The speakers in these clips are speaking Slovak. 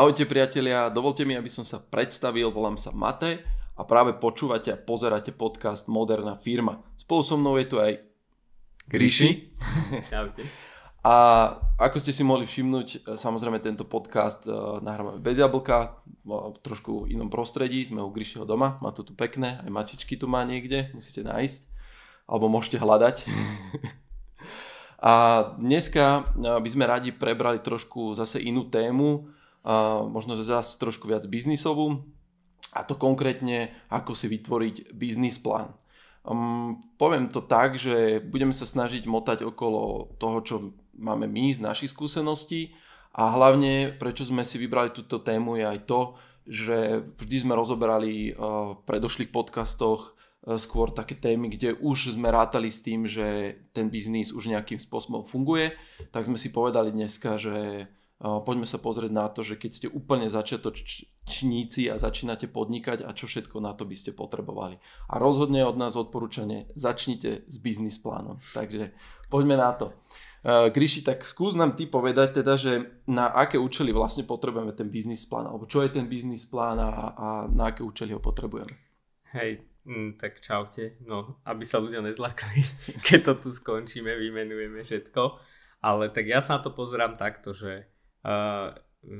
Ahojte priatelia, dovolte mi, aby som sa predstavil, volám sa Matej a práve počúvate a pozeráte podcast Moderná firma. Spolu so mnou je tu aj Gríši. Čaute. A ako ste si mohli všimnúť, e, samozrejme tento podcast e, nahrávame bez jablka, v trošku inom prostredí, sme u Gríšiho doma, má to tu pekné, aj mačičky tu má niekde, musíte nájsť, alebo môžete hľadať. a dneska e, by sme radi prebrali trošku zase inú tému, možno že zase trošku viac biznisovú a to konkrétne, ako si vytvoriť biznis plán. Um, poviem to tak, že budeme sa snažiť motať okolo toho, čo máme my z našich skúseností a hlavne, prečo sme si vybrali túto tému, je aj to, že vždy sme rozoberali uh, v predošlých podcastoch uh, skôr také témy, kde už sme rátali s tým, že ten biznis už nejakým spôsobom funguje, tak sme si povedali dneska, že poďme sa pozrieť na to, že keď ste úplne začiatočníci a začínate podnikať a čo všetko na to by ste potrebovali. A rozhodne od nás odporúčanie, začnite s biznis plánom. Takže poďme na to. Kriši, e, tak skús nám ty povedať teda, že na aké účely vlastne potrebujeme ten biznis plán, alebo čo je ten biznis plán a, a na aké účely ho potrebujeme. Hej, mm, tak čaute. No, aby sa ľudia nezlakli, keď to tu skončíme, vymenujeme všetko. Ale tak ja sa na to pozerám takto, že Uh,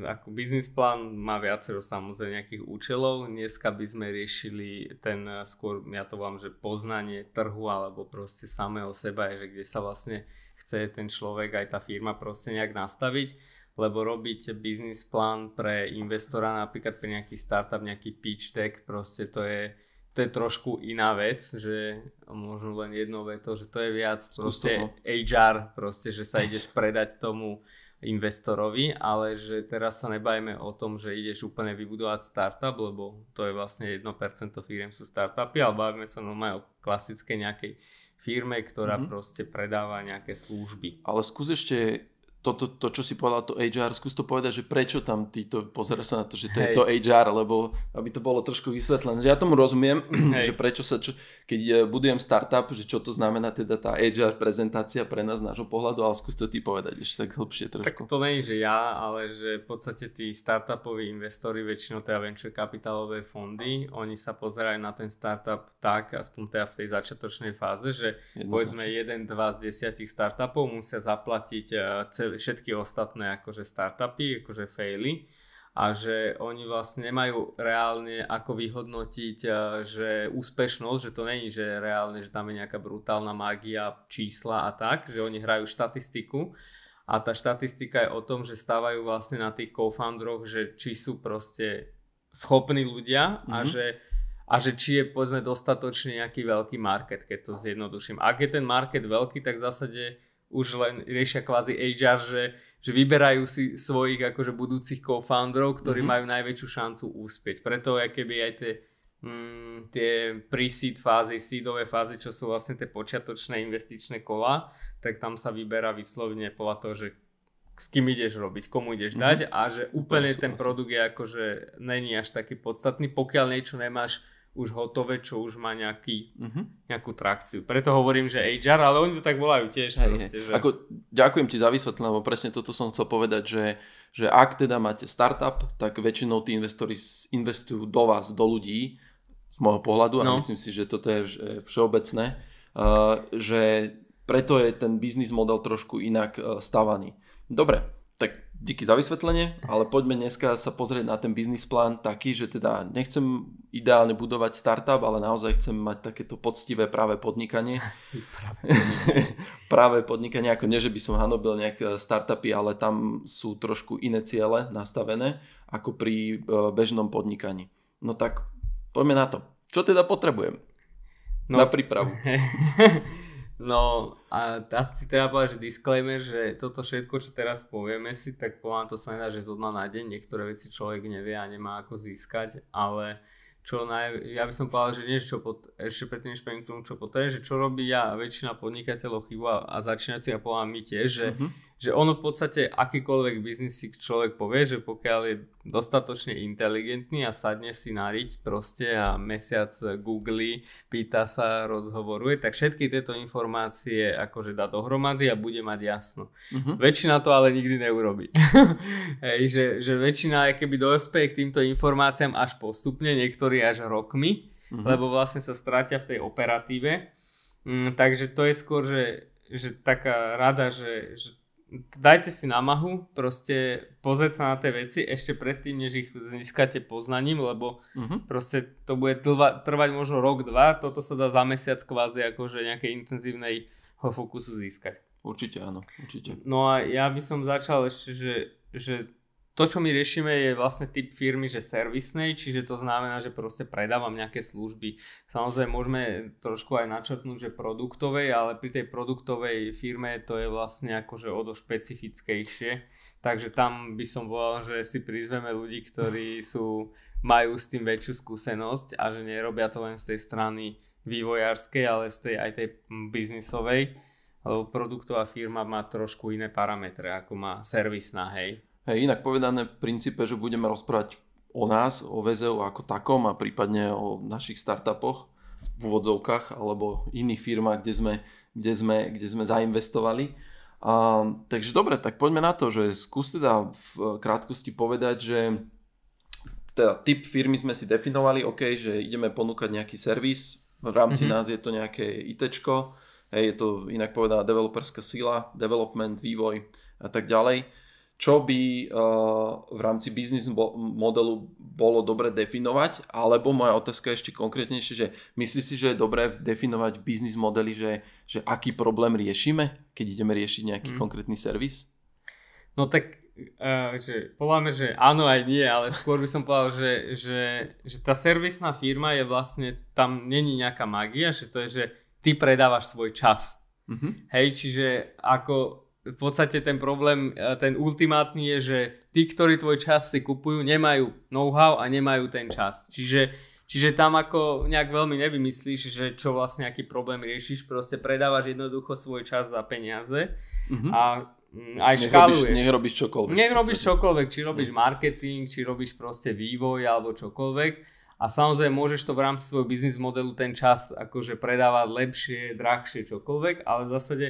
ako biznis plán má viacero samozrejme nejakých účelov. Dneska by sme riešili ten uh, skôr, ja to vám, že poznanie trhu alebo proste samého seba, že kde sa vlastne chce ten človek aj tá firma proste nejak nastaviť, lebo robiť biznis plán pre investora napríklad pre nejaký startup, nejaký pitch deck, proste to je, to je trošku iná vec, že možno len jedno veto, že to je viac proste no. HR, proste, že sa ideš predať tomu investorovi, ale že teraz sa nebajme o tom, že ideš úplne vybudovať startup, lebo to je vlastne 1% firiem sú startupy, ale bavíme sa normálne o klasickej nejakej firme, ktorá mm-hmm. proste predáva nejaké služby. Ale skús ešte to, to, to, čo si povedal, to HR, skús to povedať, že prečo tam títo, pozera sa na to, že to Hej. je to HR, lebo aby to bolo trošku vysvetlené. ja tomu rozumiem, Hej. že prečo sa, čo, keď e, budujem startup, že čo to znamená teda tá HR prezentácia pre nás z nášho pohľadu, ale skús to ty povedať ešte tak hĺbšie trošku. Tak to nie že ja, ale že v podstate tí startupoví investori, väčšinou teda venture kapitálové fondy, oni sa pozerajú na ten startup tak, aspoň teda v tej začiatočnej fáze, že Jedno povedzme jeden, dva z desiatich startupov musia zaplatiť e, všetky ostatné akože startupy, akože faily a že oni vlastne nemajú reálne ako vyhodnotiť, e, že úspešnosť, že to není, že reálne, že tam je nejaká brutálna mágia, čísla a tak, že oni hrajú štatistiku a tá štatistika je o tom, že stávajú vlastne na tých co-founderoch, že či sú proste schopní ľudia mm-hmm. a mhm. že a že či je povedzme dostatočne nejaký veľký market, keď to zjednoduším. Ak je ten market veľký, tak v zásade už len riešia kvázi HR, že, že vyberajú si svojich akože budúcich co-founderov, ktorí mm-hmm. majú najväčšiu šancu úspieť. Preto aj keby aj tie, mm, tie pre-seed fázy, seedové fázy, čo sú vlastne tie počiatočné investičné kola, tak tam sa vyberá vyslovne podľa toho, že s kým ideš robiť, komu ideš mm-hmm. dať a že úplne ten produkt je akože není až taký podstatný, pokiaľ niečo nemáš už hotové, čo už má nejaký, uh-huh. nejakú trakciu. Preto hovorím, že HR, ale oni to tak volajú tiež. Hej, proste, hej. Že... Ako, ďakujem ti za vysvetlenie, lebo presne toto som chcel povedať, že, že ak teda máte startup, tak väčšinou tí investori investujú do vás, do ľudí, z môjho pohľadu, no. a myslím si, že toto je e, všeobecné, uh, že preto je ten biznis model trošku inak uh, stavaný. Dobre, tak díky za vysvetlenie, ale poďme dneska sa pozrieť na ten biznis plán taký, že teda nechcem ideálne budovať startup, ale naozaj chcem mať takéto poctivé práve podnikanie. práve podnikanie. práve podnikanie, ako nie, že by som hanobil nejaké startupy, ale tam sú trošku iné ciele nastavené ako pri e, bežnom podnikaní. No tak poďme na to. Čo teda potrebujem no. na prípravu? No a si treba povedať, že disclaimer, že toto všetko, čo teraz povieme si, tak poviem, to sa nedá, že zhodná na deň niektoré veci človek nevie a nemá ako získať, ale čo naj... ja by som povedal, že niečo pod... ešte predtým, než k tomu, čo potrebuje, že čo robí ja väčšina podnikateľov chybu a, a začínať si a povedal my tiež, že mm-hmm že ono v podstate akýkoľvek biznis človek povie, že pokiaľ je dostatočne inteligentný a sadne si na riť proste a mesiac googlí, pýta sa, rozhovoruje, tak všetky tieto informácie akože dá dohromady a bude mať jasno. Uh-huh. Väčšina to ale nikdy neurobi. Hej, že, že väčšina keby dospeje k týmto informáciám až postupne, niektorí až rokmi, uh-huh. lebo vlastne sa stratia v tej operatíve. Mm, takže to je skôr, že, že taká rada, že, že dajte si námahu, proste pozrieť sa na tie veci ešte predtým, než ich získate poznaním, lebo uh-huh. proste to bude tlva, trvať možno rok, dva, toto sa dá za mesiac kvázi akože nejakej intenzívnej fokusu získať. Určite áno, určite. No a ja by som začal ešte, že, že to, čo my riešime, je vlastne typ firmy, že servisnej, čiže to znamená, že proste predávam nejaké služby. Samozrejme, môžeme trošku aj načrtnúť, že produktovej, ale pri tej produktovej firme to je vlastne akože o to špecifickejšie. Takže tam by som volal, že si prizveme ľudí, ktorí sú, majú s tým väčšiu skúsenosť a že nerobia to len z tej strany vývojárskej, ale z tej, aj tej biznisovej. Lebo produktová firma má trošku iné parametre, ako má servisná, hej Hej, inak povedané v princípe, že budeme rozprávať o nás, o VZU ako takom a prípadne o našich startupoch v úvodzovkách alebo iných firmách, kde sme, kde sme, kde sme zainvestovali. A, takže dobre, tak poďme na to, že skús teda v krátkosti povedať, že teda typ firmy sme si definovali, OK, že ideme ponúkať nejaký servis, v rámci mm-hmm. nás je to nejaké ITčko, hej, je to inak povedaná developerská sila, development, vývoj a tak ďalej čo by eh, v rámci biznis modelu bolo dobre definovať, alebo moja otázka je ešte konkrétnejšie, že myslíš si, že je dobré definovať biznis modely, že, že aký problém riešime, keď ideme riešiť nejaký mm. konkrétny servis? No tak uh, že podľa že áno aj nie, ale skôr by som povedal, že, že, že tá servisná firma je vlastne, tam není nejaká magia, že to je, že ty predávaš svoj čas. Mm-hmm. Hej, čiže ako v podstate ten problém, e, ten ultimátny je, že tí, ktorí tvoj čas si kupujú, nemajú know-how a nemajú ten čas. Čiže, čiže tam ako nejak veľmi nevymyslíš, že čo vlastne nejaký problém riešiš, proste predávaš jednoducho svoj čas za peniaze mm-hmm. a mm, aj nech škáluješ. Robíš, nech robíš čokoľvek. Nech robíš čokoľvek, či robíš mhm. marketing, či robíš proste vývoj alebo čokoľvek. A samozrejme môžeš to v rámci svojho biznis modelu ten čas akože predávať lepšie, drahšie, čokoľvek, ale v zásade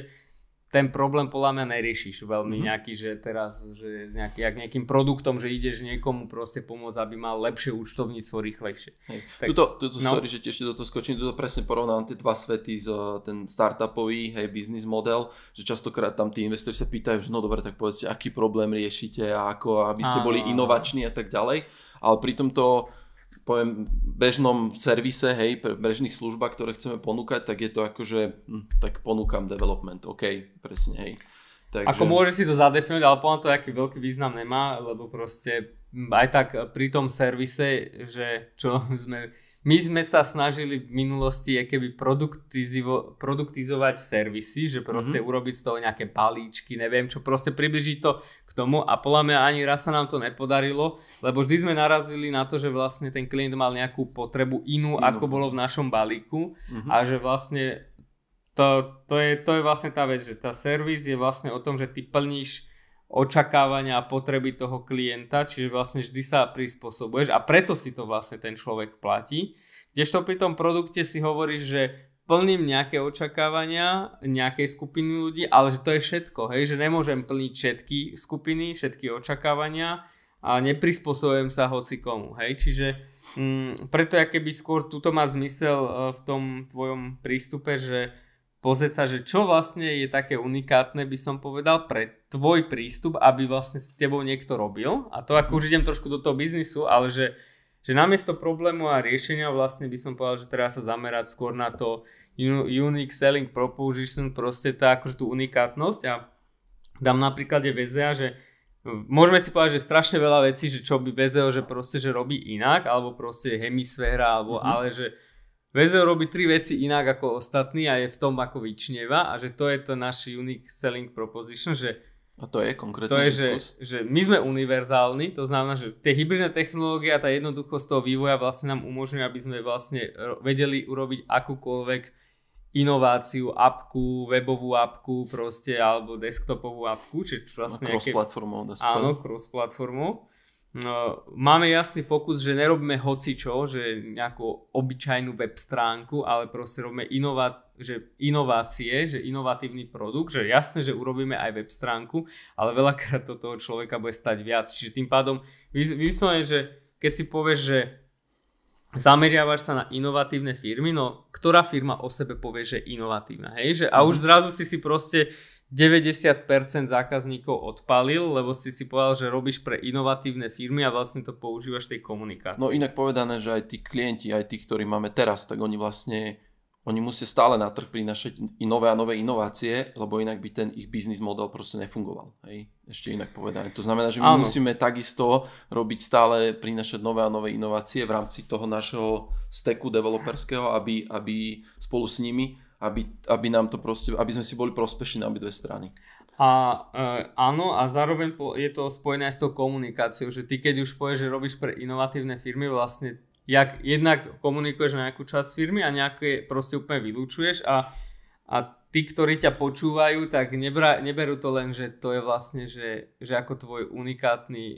ten problém podľa mňa neriešiš veľmi mm-hmm. nejaký, že teraz, že nejaký, jak nejakým produktom, že ideš niekomu proste pomôcť, aby mal lepšie účtovníctvo rýchlejšie. Hej. Tak, tuto, tuto, no. sorry, že ešte do toho skočím, tuto presne porovnávam tie dva svety, z, ten startupový hej, business model, že častokrát tam tí investori sa pýtajú, že no dobre, tak povedzte, aký problém riešite a ako, aby ste boli inovační a tak ďalej, ale pri tomto poviem, bežnom servise, hej, pre bežných službách, ktoré chceme ponúkať, tak je to akože, hm, tak ponúkam development, OK, presne, hej. Takže... Ako môže si to zadefinovať, ale poviem to aký veľký význam nemá, lebo proste hm, aj tak pri tom servise, že čo sme, my sme sa snažili v minulosti keby produktizovať servisy, že proste mm-hmm. urobiť z toho nejaké palíčky, neviem čo, proste približiť to k tomu a podľa mňa ani raz sa nám to nepodarilo, lebo vždy sme narazili na to, že vlastne ten klient mal nejakú potrebu inú, inú. ako bolo v našom balíku uh-huh. a že vlastne to, to, je, to je vlastne tá vec, že tá servis je vlastne o tom, že ty plníš očakávania a potreby toho klienta, čiže vlastne vždy sa prispôsobuješ a preto si to vlastne ten človek platí. Kdežto pri tom produkte si hovoríš, že plním nejaké očakávania nejakej skupiny ľudí, ale že to je všetko, hej, že nemôžem plniť všetky skupiny, všetky očakávania a neprispôsobujem sa hoci komu, hej, čiže mm, preto ja keby skôr túto má zmysel e, v tom tvojom prístupe, že pozrieť sa, že čo vlastne je také unikátne, by som povedal, pre tvoj prístup, aby vlastne s tebou niekto robil. A to ako už idem trošku do toho biznisu, ale že že namiesto problému a riešenia vlastne by som povedal, že treba sa zamerať skôr na to unique selling proposition, proste tá akože tú unikátnosť a dám napríklad je VZA, že môžeme si povedať, že strašne veľa vecí, že čo by VZO, že proste, že robí inak, alebo proste hemisféra, alebo, mm-hmm. ale že VZO robí tri veci inak ako ostatní a je v tom ako vyčneva a že to je to naš unique selling proposition, že a no to je konkrétne. To je, že, že my sme univerzálni, to znamená, že tie hybridné technológie a tá jednoduchosť toho vývoja vlastne nám umožňuje, aby sme vlastne vedeli urobiť akúkoľvek inováciu, apku, webovú apku proste, alebo desktopovú apku, čiže no, vlastne... A cross platformou Áno, cross platformou No, máme jasný fokus, že nerobíme hocičo, že nejakú obyčajnú web stránku, ale proste robíme inová, že inovácie, že inovatívny produkt, že jasné, že urobíme aj web stránku, ale veľakrát to toho človeka bude stať viac. Čiže tým pádom vyslovene, že keď si povieš, že zameriavaš sa na inovatívne firmy, no ktorá firma o sebe povie, že je inovatívna, hej? Že, a už mhm. zrazu si si proste 90% zákazníkov odpalil, lebo si si povedal, že robíš pre inovatívne firmy a vlastne to používaš tej komunikácii. No inak povedané, že aj tí klienti, aj tí, ktorí máme teraz, tak oni vlastne oni musia stále na trh prinašať i nové a nové inovácie, lebo inak by ten ich biznis model proste nefungoval. Hej? Ešte inak povedané. To znamená, že my ano. musíme takisto robiť stále, prinašať nové a nové inovácie v rámci toho našeho steku developerského, aby, aby spolu s nimi aby, aby nám to proste, aby sme si boli prospešní na obidve strany. A e, áno, a zároveň je to spojené aj s tou komunikáciou, že ty keď už povieš, že robíš pre inovatívne firmy, vlastne jak jednak komunikuješ na nejakú časť firmy a nejaké proste úplne vylúčuješ a, a tí, ktorí ťa počúvajú, tak nebra, neberú to len, že to je vlastne, že, že ako tvoj unikátny e,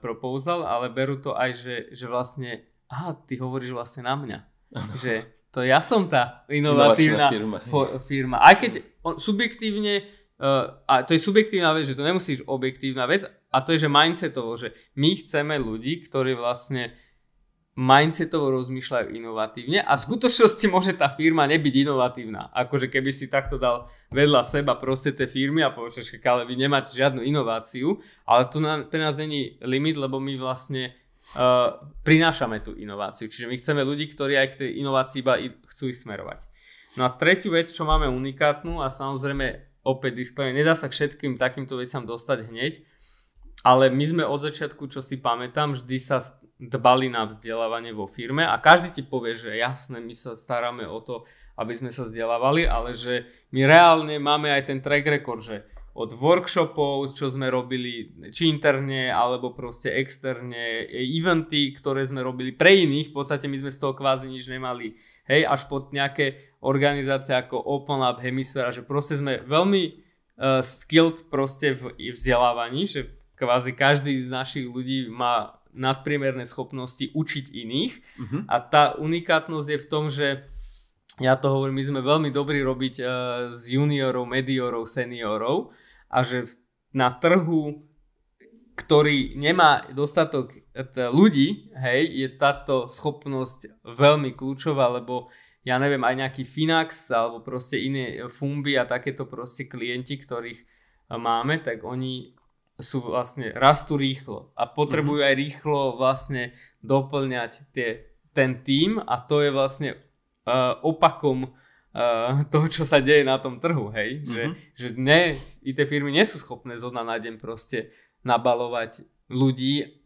proposal, ale berú to aj, že, že vlastne, aha, ty hovoríš vlastne na mňa. Ano. Že to ja som tá inovatívna, firma. For, firma. Aj keď on, subjektívne, uh, a to je subjektívna vec, že to nemusíš objektívna vec, a to je, že mindsetovo, že my chceme ľudí, ktorí vlastne mindsetovo rozmýšľajú inovatívne a v skutočnosti môže tá firma nebyť inovatívna. Akože keby si takto dal vedľa seba proste tie firmy a povedal, že ale vy nemáte žiadnu inováciu, ale to na, pre nás není limit, lebo my vlastne Eh, prinášame tú inováciu. Čiže my chceme ľudí, ktorí aj k tej inovácii iba chcú ich smerovať. No a tretiu vec, čo máme unikátnu a samozrejme opäť disclaimer, nedá sa k všetkým takýmto veciam dostať hneď, ale my sme od začiatku, čo si pamätám, vždy sa dbali na vzdelávanie vo firme a každý ti povie, že jasné, my sa staráme o to, aby sme sa vzdelávali, ale že my reálne máme aj ten track record, že od workshopov, čo sme robili či interne, alebo proste externe, e, eventy, ktoré sme robili pre iných, v podstate my sme z toho kvázi nič nemali, hej, až pod nejaké organizácie ako Open Lab, Hemisféra, že proste sme veľmi uh, skilled proste v vzdelávaní, že kvázi každý z našich ľudí má nadpriemerné schopnosti učiť iných uh-huh. a tá unikátnosť je v tom, že ja to hovorím, my sme veľmi dobrí robiť uh, s juniorov, mediorov, seniorov, a že v, na trhu, ktorý nemá dostatok e, ľudí, hej, je táto schopnosť veľmi kľúčová, lebo ja neviem, aj nejaký Finax alebo proste iné e, Fumby a takéto proste klienti, ktorých e, máme, tak oni sú vlastne, rastú rýchlo a potrebujú mhm. aj rýchlo vlastne doplňať tie, ten tým, a to je vlastne uh, opakom Eh, toho, čo sa deje na tom trhu, hej. Že, mm-hmm. že dnes IT firmy nie sú schopné zo dna na deň proste nabalovať ľudí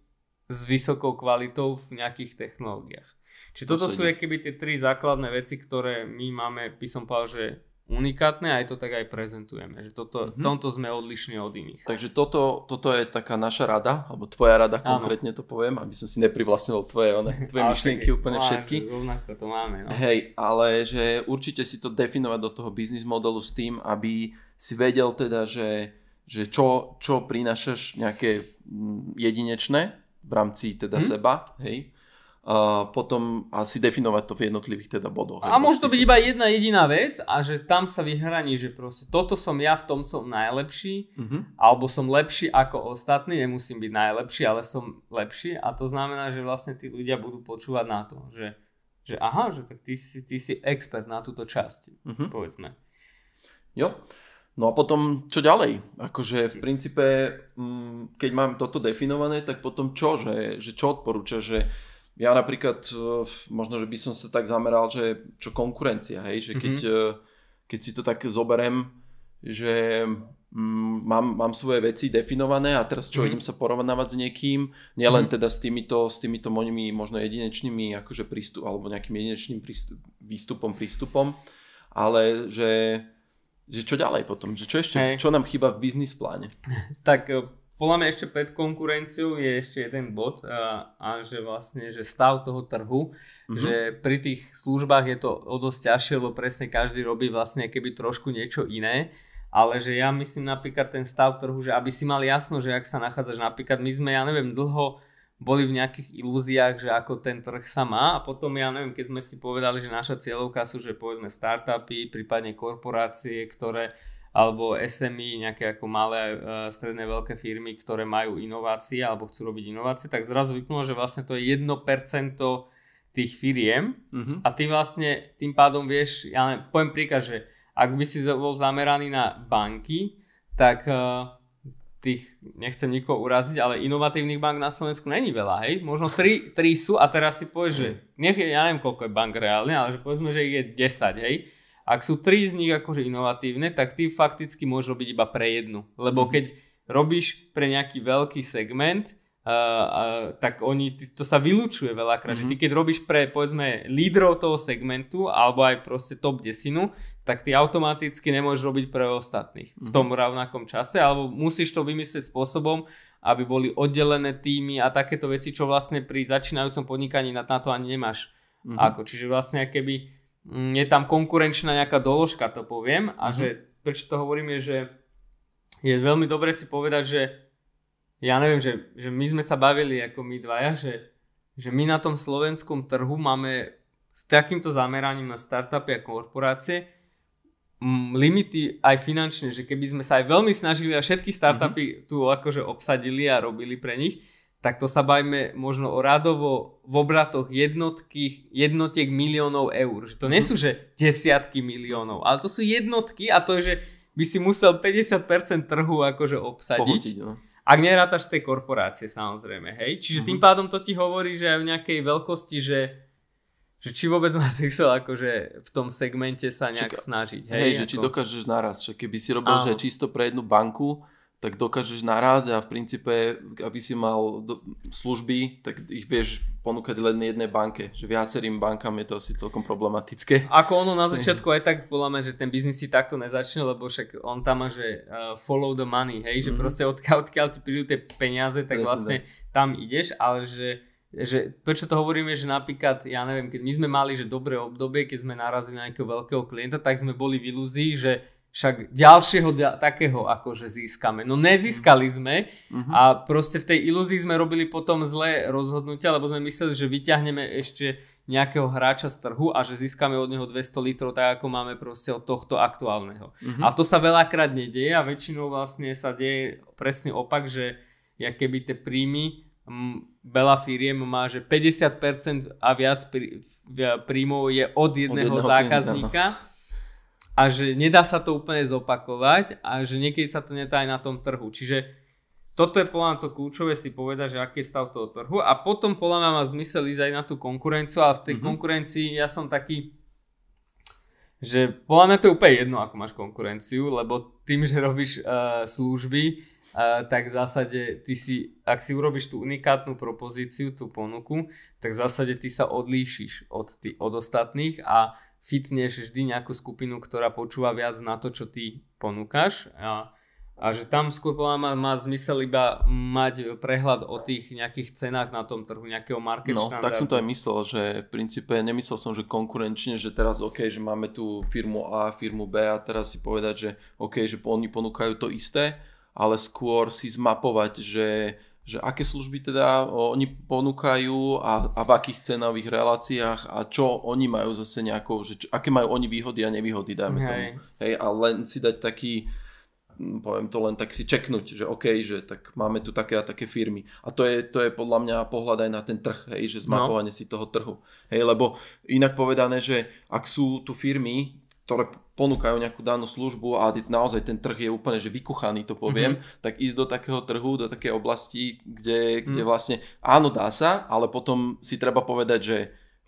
s vysokou kvalitou v nejakých technológiách. Čiže toto sú keby tie tri základné veci, ktoré my máme, by som povedal, že unikátne a aj to tak aj prezentujeme. Že toto, mm-hmm. tomto sme odlišní od iných. Takže toto, toto je taká naša rada, alebo tvoja rada Áno. konkrétne to poviem, aby som si neprivlastnil tvoje, one, tvoje myšlienky úplne no, všetky. Rovnako to máme. No. Hej, ale že určite si to definovať do toho biznis modelu s tým, aby si vedel teda, že, že čo, čo prinášaš nejaké mm, jedinečné v rámci teda hm? seba, hej potom asi definovať to v jednotlivých teda bodoch. A môže to vlastne byť iba jedna jediná vec a že tam sa vyhraní, že proste toto som ja, v tom som najlepší, uh-huh. alebo som lepší ako ostatní, nemusím byť najlepší, ale som lepší a to znamená, že vlastne tí ľudia budú počúvať na to, že, že aha, že tak ty si, ty si expert na túto časť, uh-huh. povedzme. Jo. No a potom čo ďalej? Akože v princípe, mm, keď mám toto definované, tak potom čo? Že, že čo odporúča? Že ja napríklad, eh, možno, že by som sa tak zameral, že čo konkurencia, hej, že keď, mm-hmm. keď si to tak zoberem, že mm, mám, mám svoje veci definované a teraz čo, mm-hmm. idem sa porovnávať s niekým, nielen mm-hmm. teda s týmito, s týmito mojimi možno jedinečnými akože prístup, alebo nejakým jedinečným prístup, výstupom, prístupom, ale že, že čo ďalej potom, že čo ešte, hey. čo nám chýba v biznis pláne? tak eh, podľa mňa ešte pred konkurenciou je ešte jeden bod a, a že vlastne, že stav toho trhu, mm-hmm. že pri tých službách je to o dosť ťažšie, lebo presne každý robí vlastne keby trošku niečo iné, ale že ja myslím napríklad ten stav trhu, že aby si mal jasno, že ak sa nachádzaš napríklad, my sme, ja neviem, dlho boli v nejakých ilúziách, že ako ten trh sa má a potom ja neviem, keď sme si povedali, že naša cieľovka sú, že povedzme startupy, prípadne korporácie, ktoré alebo SMI, nejaké ako malé, e, stredné, veľké firmy, ktoré majú inovácie alebo chcú robiť inovácie, tak zrazu vypnulo, že vlastne to je 1% tých firiem uh-huh. a ty vlastne tým pádom vieš, ja len poviem príklad, že ak by si bol zameraný na banky, tak e, tých, nechcem nikoho uraziť, ale inovatívnych bank na Slovensku není veľa, hej? Možno 3, 3 sú a teraz si povieš, že mhm. nech je, ja neviem koľko je bank reálne, ale že povedzme, že ich je 10, hej? Ak sú tri z nich akože inovatívne, tak ty fakticky môžeš robiť iba pre jednu. Lebo mhm. keď robíš pre nejaký veľký segment, Uh, uh, tak oni, to sa vylúčuje veľakrát, mm-hmm. že mhm. ty keď robíš pre povedzme lídrov toho segmentu alebo aj proste top desinu, tak ty automaticky nemôžeš robiť pre ostatných mm-hmm. v mhm. tom rovnakom čase alebo musíš to vymyslieť spôsobom, aby boli oddelené týmy a takéto veci, čo vlastne pri začínajúcom podnikaní na, na to ani nemáš. Mm-hmm. Ako, čiže vlastne keby je tam konkurenčná nejaká doložka, to poviem. A mm-hmm. že prečo to hovorím je, že je veľmi dobre si povedať, že ja neviem, že, že my sme sa bavili ako my dvaja, že, že my na tom slovenskom trhu máme s takýmto zameraním na startupy a korporácie limity aj finančne, že keby sme sa aj veľmi snažili a všetky startupy mm-hmm. tu akože obsadili a robili pre nich, tak to sa bajme možno o radovo v obratoch jednotiek miliónov eur. Že to mhm. nie sú že desiatky miliónov, ale to sú jednotky a to je, že by si musel 50% trhu akože obsadiť. Pohotiť, no. Ak nerátaš z tej korporácie samozrejme, hej? Čiže mm-hmm. tým pádom to ti hovorí, že aj v nejakej veľkosti, že že či vôbec má zmysel akože v tom segmente sa nejak Čaká, snažiť. Hej, hej že ako... či dokážeš naraz, že keby si robil že čisto pre jednu banku, tak dokážeš naraz a v princípe, aby si mal do, služby, tak ich vieš ponúkať len jednej banke. Že viacerým bankám je to asi celkom problematické. Ako ono na začiatku aj tak, voláme, že ten biznis si takto nezačne, lebo však on tam má, že uh, follow the money, hej, mm-hmm. že mhm. proste odkiaľ, odkiaľ ti prídu tie peniaze, tak Presne vlastne tak. tam ideš, ale že že prečo to hovoríme, že napríklad, ja neviem, keď my sme mali že dobré obdobie, keď sme narazili na nejakého veľkého klienta, tak sme boli v ilúzii, že však ďalšieho da- takého akože získame. No nezískali sme mhm. a proste v tej ilúzii sme robili potom zlé rozhodnutia, lebo sme mysleli, že vyťahneme ešte nejakého hráča z trhu a že získame od neho 200 litrov, tak ako máme proste od tohto aktuálneho. Uh-huh. A to sa veľakrát nedieje a väčšinou vlastne sa deje presný opak, že ja keby tie príjmy m, veľa firiem má, že 50% a viac príjmov je od jedného, od jedného no. zákazníka. Klienta a že nedá sa to úplne zopakovať a že niekedy sa to nedá aj na tom trhu. Čiže toto je podľa mňa to kľúčové si povedať, že aký je stav toho trhu a potom podľa mňa má zmysel ísť aj na tú konkurenciu a v tej mm-hmm. konkurencii ja som taký, že podľa mňa to je úplne jedno, ako máš konkurenciu, lebo tým, že robíš uh, služby, uh, tak v zásade ty si, ak si urobíš tú unikátnu propozíciu, tú ponuku, tak v zásade ty sa odlíšiš od, tý, od ostatných a fitneš vždy nejakú skupinu, ktorá počúva viac na to, čo ty ponúkaš a, a že tam skupina má, má zmysel iba mať prehľad o tých nejakých cenách na tom trhu, nejakého market No, štandardu. tak som to aj myslel, že v princípe nemyslel som, že konkurenčne, že teraz OK, že máme tu firmu A, firmu B a teraz si povedať, že OK, že oni ponúkajú to isté, ale skôr si zmapovať, že že aké služby teda oni ponúkajú a, a v akých cenových reláciách a čo oni majú zase nejakou, že čo, aké majú oni výhody a nevýhody, dajme Hej. tomu. Hej, a len si dať taký, hm, poviem to len tak si čeknúť, že OK, že tak máme tu také a také firmy. A to je, to je podľa mňa pohľad aj na ten trh, hej, že no. zmapovanie no. si toho trhu. Hej, lebo inak povedané, že ak sú tu firmy, ktoré ponúkajú nejakú danú službu a naozaj ten trh je úplne že vykuchaný, to poviem, mm-hmm. tak ísť do takého trhu, do takej oblasti, kde, kde mm. vlastne áno dá sa, ale potom si treba povedať, že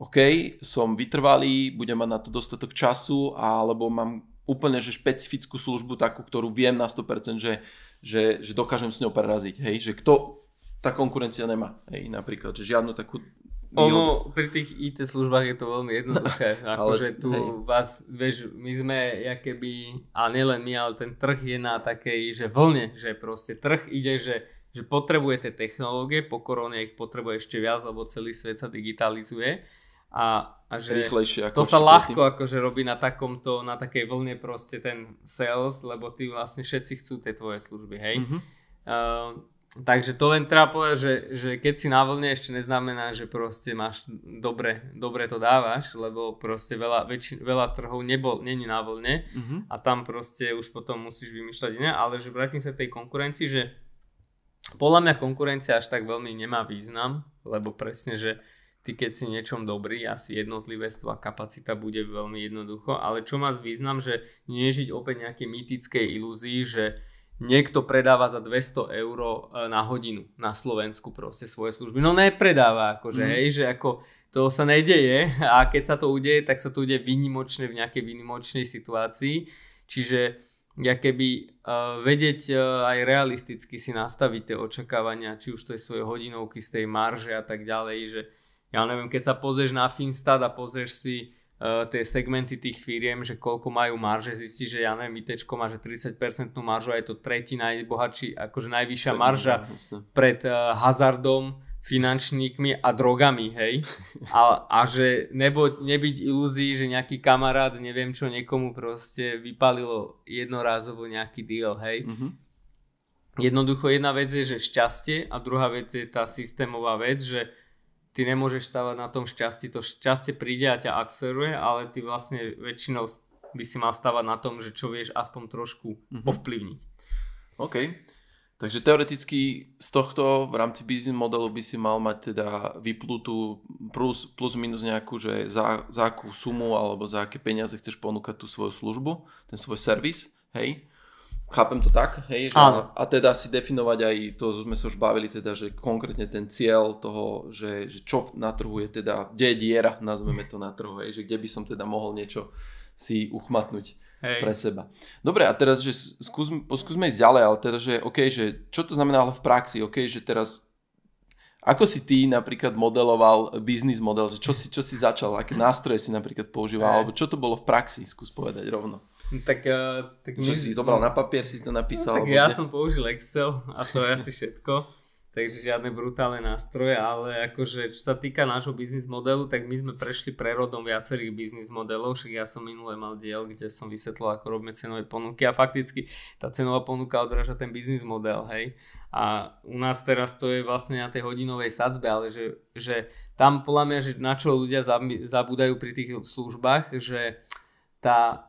OK, som vytrvalý, budem mať na to dostatok času alebo mám úplne že špecifickú službu takú, ktorú viem na 100%, že, že, že dokážem s ňou preraziť, hej, že kto tá konkurencia nemá, hej, napríklad, že žiadnu takú ono, pri tých IT službách je to veľmi jednoduché, no, akože tu hej. vás, vieš, my sme keby, a nielen my, ale ten trh je na takej, že vlne, že proste trh ide, že, že potrebuje tie technológie, po korone ich potrebuje ešte viac, lebo celý svet sa digitalizuje a, a že Rýchlejšie, ako to sa ľahko tým. akože robí na takomto, na takej vlne proste ten sales, lebo ty vlastne všetci chcú tie tvoje služby, hej. Mm-hmm. Uh, takže to len treba povedať, že, že keď si na vlne ešte neznamená, že proste máš dobre, dobre to dávaš, lebo proste veľa, väčši, veľa trhov nebol, není na vlne uh-huh. a tam proste už potom musíš vymýšľať iné, ale že vrátim sa tej konkurencii, že podľa mňa konkurencia až tak veľmi nemá význam, lebo presne, že ty keď si niečom dobrý, asi jednotlivé a kapacita bude veľmi jednoducho, ale čo má význam, že nežiť opäť nejaké mýtickej ilúzii, že niekto predáva za 200 eur e, na hodinu na Slovensku proste svoje služby. No nepredáva, akože, mm. hej, že ako to sa nedeje a keď sa to udeje, tak sa to udeje vynimočne v nejakej vynimočnej situácii. Čiže ja keby uh, vedieť uh, aj realisticky si nastaviť tie očakávania, či už to je svoje hodinovky z tej marže a tak ďalej, že ja neviem, keď sa pozrieš na Finstat a pozrieš si Eh, tie segmenty tých firiem, že koľko majú marže, zistí, že ja neviem, IT má že 30% maržu a je to tretí najbohatší, akože najvyššia marža no, pred uh, hazardom, finančníkmi a drogami, hej. A, a že nebo, nebyť ilúzií, že nejaký kamarát, neviem čo, niekomu proste vypalilo jednorázovo nejaký deal, hej. Mm-hmm. Jednoducho jedna vec je, že šťastie a druhá vec je tá systémová vec, že ty nemôžeš stavať na tom šťastí, to šťastie príde a ťa akceruje, ale ty vlastne väčšinou by si mal stavať na tom, že čo vieš aspoň trošku mm-hmm. ovplyvniť. OK. Takže teoreticky z tohto v rámci business modelu by si mal mať teda vyplutú plus, plus minus nejakú, že za, za akú sumu alebo za aké peniaze chceš ponúkať tú svoju službu, ten svoj servis, hej. Chápem to tak, hej? Že, Áno. A teda si definovať aj, to sme sa už bavili, teda, že konkrétne ten cieľ toho, že, že čo na trhu je teda, kde je diera, nazveme to na trhu, hej? Že kde by som teda mohol niečo si uchmatnúť hej. pre seba. Dobre, a teraz, že skús, skúsme ísť ďalej, ale teraz, že OK, že čo to znamená ale v praxi, OK, že teraz ako si ty napríklad modeloval biznis model, že čo si, čo si začal, aké nástroje si napríklad používal, hej. alebo čo to bolo v praxi, skús povedať rovno. tak, uh, tak Čo my... si zobral na papier, si to napísal? No, tak ja som použil Excel a to je asi všetko. Takže žiadne brutálne nástroje, ale akože čo sa týka nášho biznis modelu, tak my sme prešli prerodom viacerých biznis modelov, však ja som minule mal diel, kde som vysvetlil, ako robíme cenové ponuky a fakticky tá cenová ponuka odráža ten biznis model, hej. A u nás teraz to je vlastne na tej hodinovej sadzbe, ale že, že tam podľa mňa, že na čo ľudia zabúdajú pri tých službách, že tá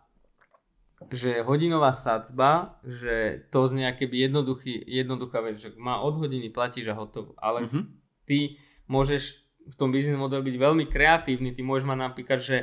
že hodinová sadzba, že to z nejaké jednoduchý, jednoduchá vec, že má od hodiny platíš a hotovo. Ale mm-hmm. ty môžeš v tom biznis model byť veľmi kreatívny, ty môžeš mať napríklad, že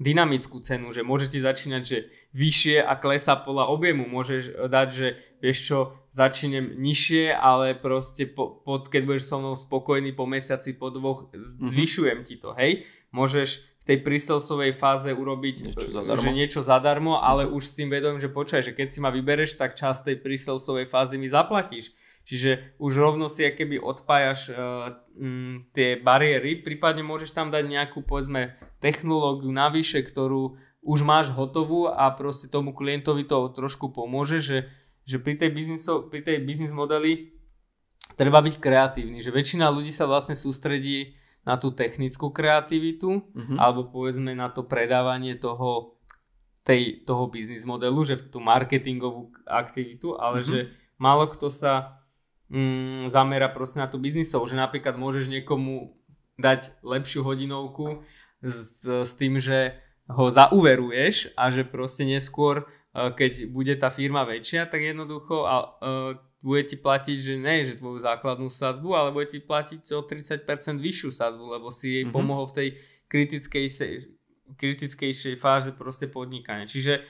dynamickú cenu, že môžete začínať, že vyššie a klesá podľa objemu. Môžeš eh, dať, že vieš čo, začínem nižšie, ale proste po, pod, keď budeš so mnou spokojný po mesiaci, po dvoch, mhm. zvyšujem ti to, hej? Môžeš v tej priselsovej fáze urobiť niečo e, zadarmo. že niečo zadarmo, ale už s tým vedomím, že počkaj, že keď si ma vybereš, tak časť tej priselsovej fázy mi zaplatíš. Čiže už rovno si keby odpájaš uh, m, tie bariéry, prípadne môžeš tam dať nejakú povedzme technológiu navyše, ktorú už máš hotovú a proste tomu klientovi to trošku pomôže, že, že pri, tej bizniso, pri tej biznis modeli treba byť kreatívny, že väčšina ľudí sa vlastne sústredí na tú technickú kreativitu mm-hmm. alebo povedzme na to predávanie toho, tej, toho biznis modelu, že v tú marketingovú aktivitu, ale mm-hmm. že málo kto sa mm, zamera proste na tú biznisov, že napríklad môžeš niekomu dať lepšiu hodinovku s, s tým, že ho zauveruješ a že proste neskôr, e, keď bude tá firma väčšia, tak jednoducho a, e, bude ti platiť, že nie, že tvoju základnú sadzbu, ale bude ti platiť o 30% vyššiu sadzbu, lebo si jej mm-hmm. pomohol v tej kritickej, kritickejšej fáze proste podnikania. Čiže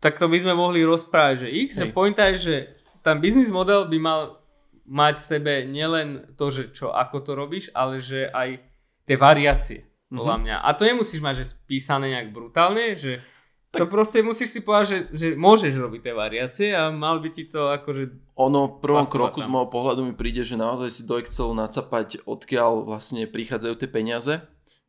takto by sme mohli rozprávať, že ich, že pointa je, že tam biznis model by mal mať v sebe nielen to, že čo, ako to robíš, ale že aj tie variácie, podľa mm-hmm. mňa. A to nemusíš mať, že spísané nejak brutálne, že tak... To proste musíš si povedať, že, že môžeš robiť tie variácie a mal by ti to akože... Ono v prvom kroku tam. z môjho pohľadu mi príde, že naozaj si do Excelu nacapať, odkiaľ vlastne prichádzajú tie peniaze,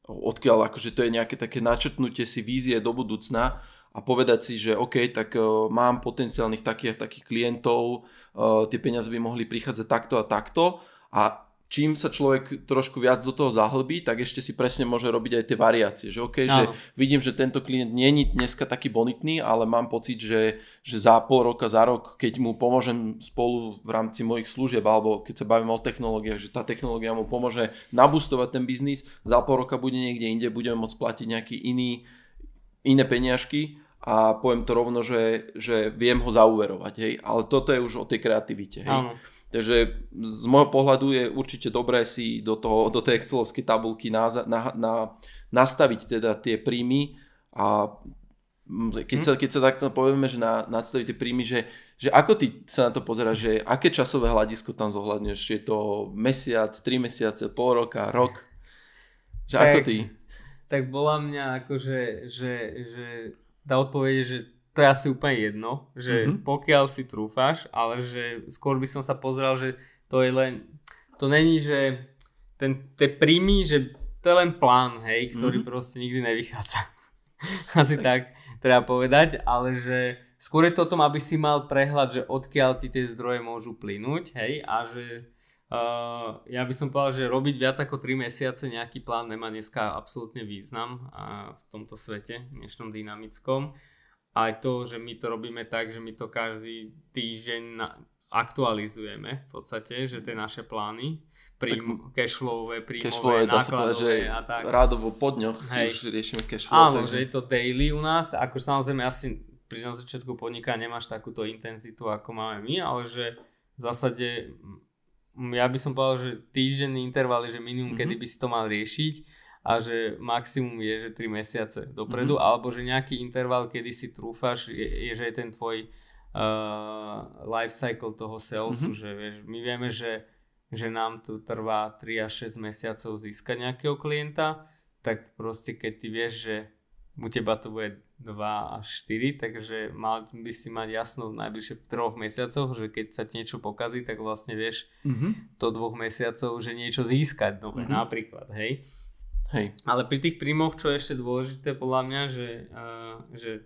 odkiaľ akože to je nejaké také načrtnutie si vízie do budúcna a povedať si, že OK, tak uh, mám potenciálnych takých a takých klientov, uh, tie peniaze by mohli prichádzať takto a takto a čím sa človek trošku viac do toho zahlbí, tak ešte si presne môže robiť aj tie variácie. Že, okay, že vidím, že tento klient nie je dneska taký bonitný, ale mám pocit, že, že za pol roka, za rok, keď mu pomôžem spolu v rámci mojich služieb, alebo keď sa bavím o technológiách, že tá technológia mu pomôže nabustovať ten biznis, za pol roka bude niekde inde, budeme môcť platiť nejaký iný, iné peniažky a poviem to rovno, že, že viem ho zauverovať. Hej? Ale toto je už o tej kreativite. Hej? Áno. Takže z môjho pohľadu je určite dobré si do, toho, do tej Excelovskej tabulky na, na, na, nastaviť teda tie príjmy a keď mhm. sa, keď sa takto povieme, že na, nadstaví tie príjmy, že, že ako ty sa na to pozeráš, že aké časové hľadisko tam či je to mesiac, tri mesiace, pol roka, rok, že tak, ako ty? Tak bola mňa akože, že, že tá odpoveď je, že to je asi úplne jedno, že mm-hmm. pokiaľ si trúfáš, ale že skôr by som sa pozrel, že to je len, to není, že ten, te príjmy, že to je len plán, hej, ktorý mm-hmm. proste nikdy nevychádza. asi tak. tak treba povedať, ale že skôr je to o tom, aby si mal prehľad, že odkiaľ ti tie zdroje môžu plynúť, hej, a že Uh, ja by som povedal, že robiť viac ako 3 mesiace nejaký plán nemá dneska absolútne význam a eh, v tomto svete, dnešnom dynamickom aj to, že my to robíme tak, že my to každý týždeň na, aktualizujeme v podstate, že tie naše plány príjm, cashflowové, príjmové, cashflowové, dá sa povedať, že a tak. rádovo po dňoch Hej. si už riešime cashflow. Áno, takže... že je to daily u nás, ako samozrejme asi pri na začiatku podniká nemáš takúto intenzitu, ako máme my, ale že v zásade ja by som povedal, že týždenný interval je že minimum, mm-hmm. kedy mhm. by si to mal riešiť a že maximum je, že 3 mesiace dopredu, mm-hmm. alebo že nejaký interval, kedy si trúfaš, je, je že je ten tvoj uh, life cycle toho salesu, mm-hmm. že vieš, my vieme, že, že nám to trvá 3 až 6 mesiacov získať nejakého klienta, tak proste keď ty vieš, že u teba to bude 2 až 4, takže mal by si mať jasno v najbližších troch mesiacoch, že keď sa ti niečo pokazí, tak vlastne vieš mm-hmm. do dvoch mesiacov, že niečo získať nové, mm-hmm. napríklad, hej. Hej. Ale pri tých príjmoch, čo je ešte dôležité podľa mňa, že, uh, že,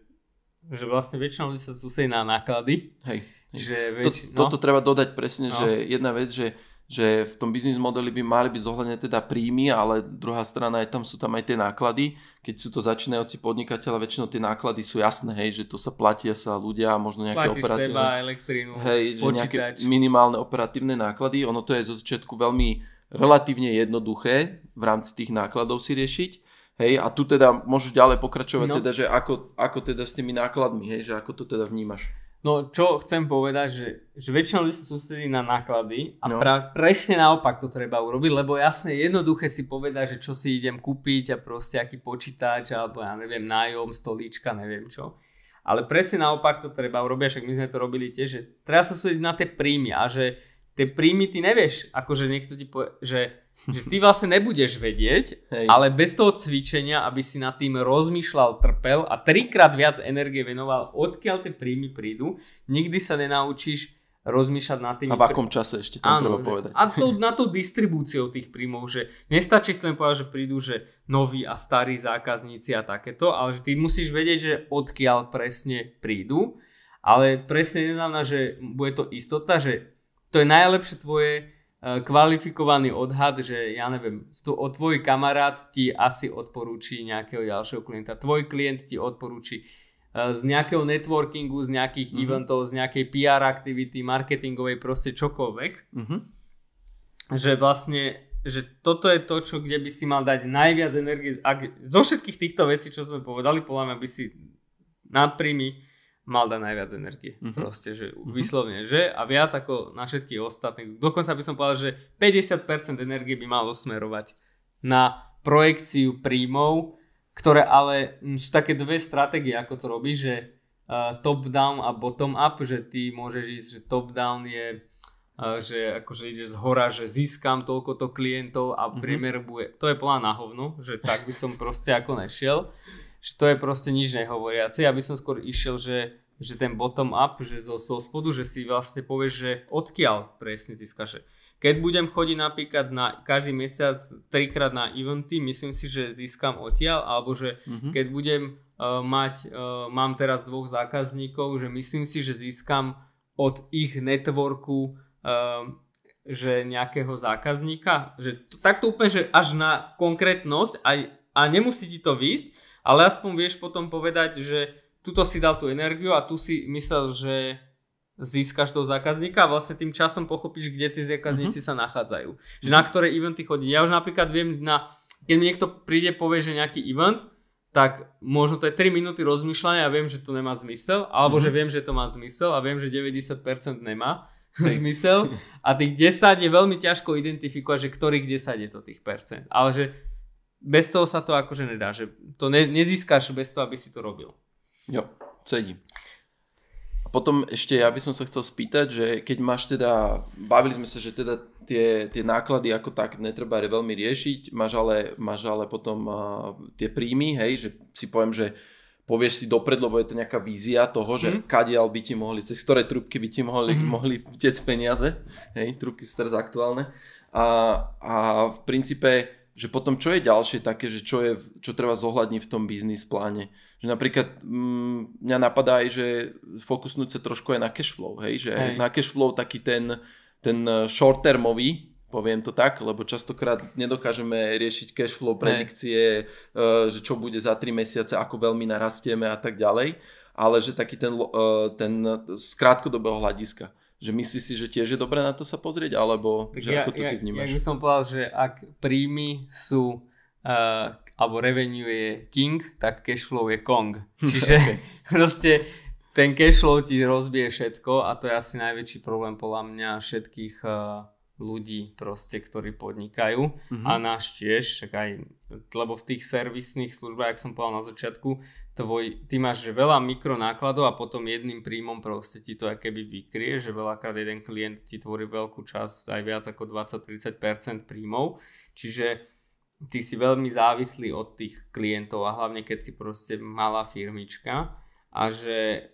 že vlastne väčšina ľudí sa sústredí na náklady. Hej. Že väč... to, no? Toto treba dodať presne, no. že jedna vec, že že v tom biznis modeli by mali byť zohľadne teda príjmy, ale druhá strana je tam, sú tam aj tie náklady. Keď sú to začínajúci podnikateľe, väčšinou tie náklady sú jasné, hej, že to sa platia sa ľudia, a možno nejaké Platíš operatívne... Seba, elektrínu, hej, počítač. že nejaké minimálne operatívne náklady. Ono to je zo začiatku veľmi relatívne jednoduché, v rámci tých nákladov si riešiť. Hej, a tu teda môžeš ďalej pokračovať, no. teda, že ako, ako teda s tými nákladmi, hej, že ako to teda vnímaš. No, čo chcem povedať, že, že väčšina ľudí sa sústredí na náklady a no. pra, presne naopak to treba urobiť, lebo jasne jednoduché si povedať, že čo si idem kúpiť a proste aký počítač alebo ja neviem, nájom, stolička, neviem čo. Ale presne naopak to treba urobiť, však my sme to robili tiež, že treba sa sústrediť na tie príjmy a že tie príjmy ty nevieš, akože niekto ti povie, že že ty vlastne nebudeš vedieť, Hej. ale bez toho cvičenia, aby si nad tým rozmýšľal, trpel a trikrát viac energie venoval, odkiaľ tie príjmy prídu, nikdy sa nenaučíš rozmýšľať nad tým. A v akom čase ešte tam áno, treba povedať. A to, na tú distribúciu tých príjmov, že nestačí si len povedať, že prídu že noví a starí zákazníci a takéto, ale že ty musíš vedieť, že odkiaľ presne prídu, ale presne neznamená, že bude to istota, že to je najlepšie tvoje E, kvalifikovaný odhad, že ja neviem, o tvoj kamarát ti asi odporúči nejakého ďalšieho klienta, tvoj klient ti odporúči e, z nejakého networkingu, z nejakých mm-hmm. eventov, z nejakej PR aktivity, marketingovej, proste čokoľvek. Mm-hmm. Že vlastne, že toto je to, čo, kde by si mal dať najviac energie. Ak, zo všetkých týchto vecí, čo sme povedali, podľa mňa by si na mal dať najviac energie. Mm-hmm. Proste, že mm-hmm. vyslovne, že a viac ako na všetkých ostatných. Dokonca by som povedal, že 50% energie by malo smerovať na projekciu príjmov, ktoré ale sú také dve stratégie, ako to robí, že uh, e, top-down a bottom-up, že ty môžeš ísť, že top-down je uh, že akože ide z hora, že získam toľkoto klientov a mhm. priemer mm-hmm. bude, to je plán na hovno, že tak by som proste ako nešiel že to je proste nič nehovoriace. Ja by som skôr išiel, že že ten bottom up, že zo, zo spodu, že si vlastne povieš, že odkiaľ presne získaš. Keď budem chodiť napríklad na každý mesiac trikrát na eventy, myslím si, že získam odtiaľ, alebo že mm-hmm. keď budem uh, mať, uh, mám teraz dvoch zákazníkov, že myslím si, že získam od ich networku uh, že nejakého zákazníka, že to, takto úplne, že až na konkrétnosť aj, a nemusí ti to výjsť, ale aspoň vieš potom povedať, že tuto si dal tú energiu a tu si myslel, že získaš toho zákazníka a vlastne tým časom pochopíš, kde tí zákazníci uh-huh. sa nachádzajú. Že na ktoré eventy chodí. Ja už napríklad viem, na, keď mi niekto príde povie, že nejaký event, tak možno to je 3 minúty rozmýšľania a viem, že to nemá zmysel, alebo uh-huh. že mhm. viem, že to má zmysel a viem, že 90% nemá zmysel a tých 10 je veľmi ťažko identifikovať, že ktorých 10 je to tých percent. Ale že bez toho sa to akože nedá, že to ne, nezískáš bez toho, aby si to robil. Jo, cením. A potom ešte ja by som sa chcel spýtať, že keď máš teda, bavili sme sa, že teda tie, tie náklady ako tak netreba veľmi riešiť, máš ale, máš ale potom uh, tie príjmy, hej, že si poviem, že povieš si dopred, lebo je to nejaká vízia toho, že mm. kadial by ti mohli, cez ktoré trubky by ti mohli, mm. mohli tec peniaze, hej, trubky sú teraz aktuálne. A, a v princípe že potom čo je ďalšie také, že čo, je, čo treba zohľadniť v tom biznis pláne. Že napríklad mm, mňa napadá aj, že fokusnúť sa trošku aj na cash flow, hej? že hej. na cash flow taký ten, ten e, short termový, poviem to tak, lebo častokrát nedokážeme riešiť cash flow predikcie, hej. že čo bude za 3 mesiace, ako veľmi narastieme a tak ďalej, ale že taký ten, e, ten z krátkodobého hľadiska že myslí si, že tiež je dobré na to sa pozrieť, alebo tak že ja, ako to ja, ty vnímaš? Ja by som povedal, že ak príjmy sú uh, alebo revenue je king, tak cashflow je kong. Čiže okay. proste ten cashflow ti rozbije všetko a to je asi najväčší problém podľa mňa všetkých uh, ľudí proste, ktorí podnikajú mm-hmm. a náš tiež, aj, lebo v tých servisných službách, ak som povedal na začiatku, tvoj, ty máš že veľa mikronákladov a potom jedným príjmom proste ti to keby vykrie, že veľakrát jeden klient ti tvorí veľkú časť, aj viac ako 20-30% príjmov, čiže ty si veľmi závislý od tých klientov a hlavne keď si proste malá firmička a že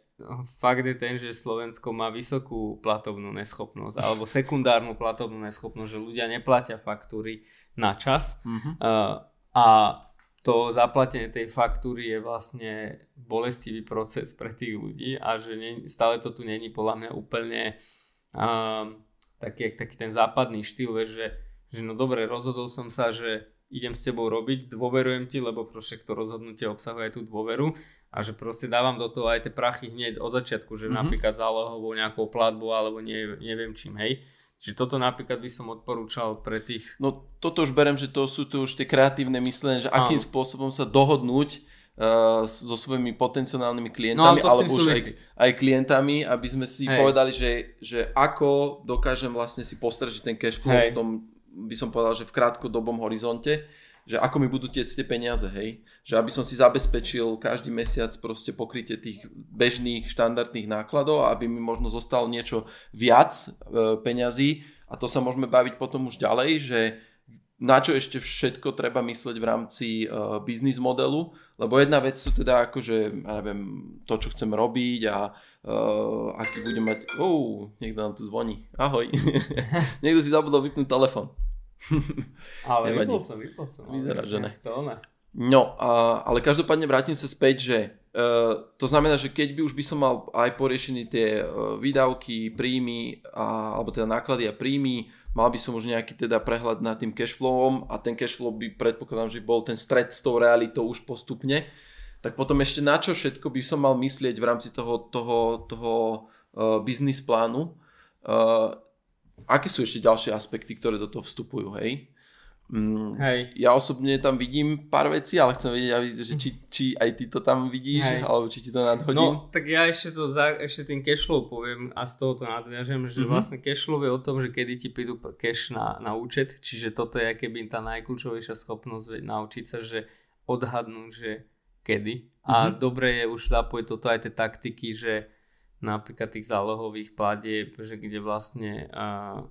fakt je ten, že Slovensko má vysokú platovnú neschopnosť alebo sekundárnu platovnú neschopnosť, že ľudia neplatia faktúry na čas mm-hmm. uh, a to zaplatenie tej faktúry je vlastne bolestivý proces pre tých ľudí a že nie, stále to tu není podľa mňa úplne um, taký, taký ten západný štýl, že, že no dobre, rozhodol som sa, že idem s tebou robiť, dôverujem ti, lebo proste to rozhodnutie obsahuje aj tú dôveru a že proste dávam do toho aj tie prachy hneď od začiatku, že mm-hmm. napríklad zálohovou nejakou platbou alebo nie, neviem čím, hej. Čiže toto napríklad by som odporúčal pre tých... No toto už berem, že to sú tu už tie kreatívne myslenie, že akým Áno. spôsobom sa dohodnúť uh, so svojimi potenciálnymi klientami, no, ale alebo už aj, aj klientami, aby sme si Hej. povedali, že, že ako dokážem vlastne si postržiť ten cash flow Hej. v tom, by som povedal, že v krátkodobom horizonte že ako mi budú tiec tie peniaze, hej. Že aby som si zabezpečil každý mesiac proste pokrytie tých bežných štandardných nákladov, aby mi možno zostalo niečo viac e, peňazí a to sa môžeme baviť potom už ďalej, že na čo ešte všetko treba mysleť v rámci e, biznis modelu, lebo jedna vec sú teda akože, ja neviem, to, čo chcem robiť a uh, aký budem mať... Uú, uh, niekto nám tu zvoní. Ahoj. niekto si zabudol vypnúť telefon. Ale vypol som, vypol som. Vyzerá, že ne. To No, a, ale každopádne vrátim sa späť, že Uh, to znamená, že keď by už by som mal aj poriešený tie uh, výdavky, príjmy, a, alebo teda náklady a príjmy, mal by som už nejaký teda prehľad nad tým cashflowom a ten cashflow by predpokladám, že bol ten stred s tou realitou už postupne, tak potom ešte na čo všetko by som mal myslieť v rámci toho, toho, toho uh, e, biznis plánu. Uh, aké sú ešte ďalšie aspekty, ktoré do toho vstupujú, hej? Mm, hej. Ja osobne tam vidím pár vecí, ale chcem vedieť, že či, či aj ty to tam vidíš, hej. alebo či ti to nadhodí. No, tak ja ešte, to, ešte tým cashflow poviem a z toho to nadviažem, že mm-hmm. vlastne cashflow je o tom, že kedy ti prídu cash na, na účet, čiže toto je keby tá najkľúčovejšia schopnosť naučiť sa, že odhadnúť, že kedy. A mm-hmm. dobre je už zapojiť toto aj tie taktiky, že napríklad tých zálohových platieb, že kde vlastne uh,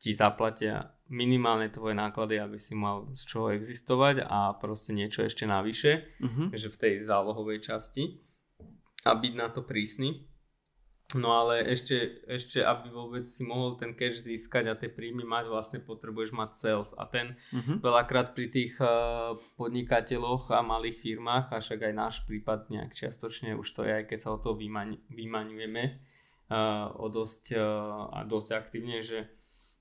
ti zaplatia minimálne tvoje náklady, aby si mal z čoho existovať a proste niečo ešte navyše, uh-huh. že v tej zálohovej časti a byť na to prísny. No ale ešte, ešte, aby vôbec si mohol ten cash získať a tie príjmy mať, vlastne potrebuješ mať sales. A ten uh-huh. veľakrát pri tých uh, podnikateľoch a malých firmách, a však aj náš prípad nejak čiastočne už to je, aj keď sa o to vymaň, vymaňujeme uh, o dosť, uh, a dosť aktívne, že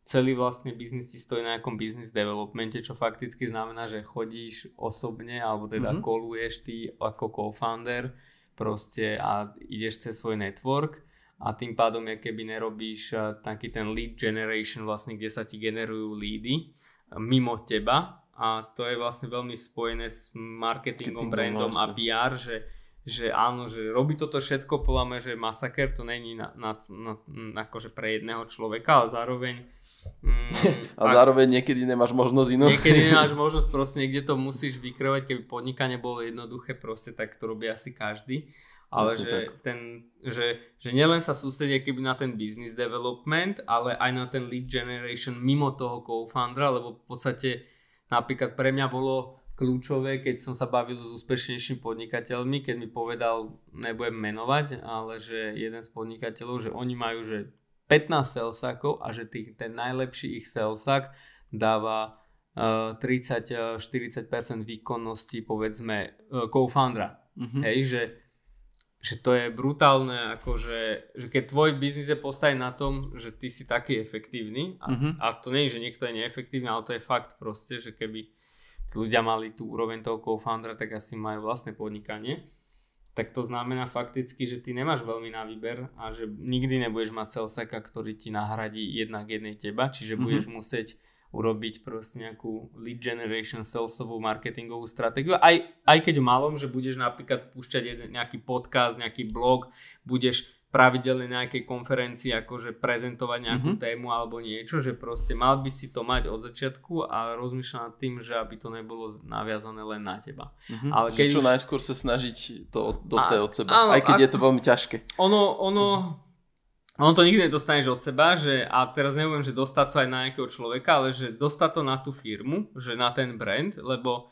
celý vlastne biznis ti stojí na nejakom business developmente, čo fakticky znamená, že chodíš osobne, alebo teda uh-huh. koluješ ty ako co-founder proste a ideš cez svoj network a tým pádom, keby nerobíš eh, taký ten lead generation, vlastne kde sa ti generujú lídy eh, mimo teba a to je vlastne veľmi spojené s marketingom, brandom vlastne. a PR, že, že áno, že robí toto všetko, podľa že masaker to není na, na, na, na, akože pre jedného človeka, ale zároveň... Mm, a ak, zároveň niekedy nemáš možnosť inú. Niekedy nemáš možnosť, proste niekde to musíš vykrvať, keby podnikanie bolo jednoduché, proste tak to robí asi každý ale že, ten, že, že nielen sa sústredia keby na ten business development, ale aj na ten lead generation mimo toho co-foundera, lebo v podstate napríklad pre mňa bolo kľúčové, keď som sa bavil s úspešnejšími podnikateľmi, keď mi povedal, nebudem menovať, ale že jeden z podnikateľov, že oni majú že 15 salesákov a že tých, ten najlepší ich salesák dáva uh, e, 30-40% e, výkonnosti povedzme uh, co-foundera. Mm-hmm. Hej, že že to je brutálne, akože, že keď tvoj biznis je postavený na tom, že ty si taký efektívny a, mm-hmm. a to nie je, že niekto je neefektívny, ale to je fakt proste, že keby ľudia mali tú úroveň toho co-foundera, tak asi majú vlastné podnikanie, tak to znamená fakticky, že ty nemáš veľmi na výber a že nikdy nebudeš mať salesaka, ktorý ti nahradí jednak jednej teba, čiže mm-hmm. budeš musieť urobiť proste nejakú lead generation salesovú marketingovú stratégiu. Aj, aj keď malom, že budeš napríklad púšťať nejaký podcast, nejaký blog, budeš pravidelne nejakej konferencii akože prezentovať nejakú mm-hmm. tému alebo niečo, že proste mal by si to mať od začiatku a rozmýšľať nad tým, že aby to nebolo naviazané len na teba. Mm-hmm. Ale keď čo už... najskôr sa snažiť to dostať a, od seba, áno, aj keď ak... je to veľmi ťažké. Ono, ono mm-hmm on to nikdy nedostaneš od seba, že, a teraz neviem, že dostať to aj na nejakého človeka, ale že dostať to na tú firmu, že na ten brand, lebo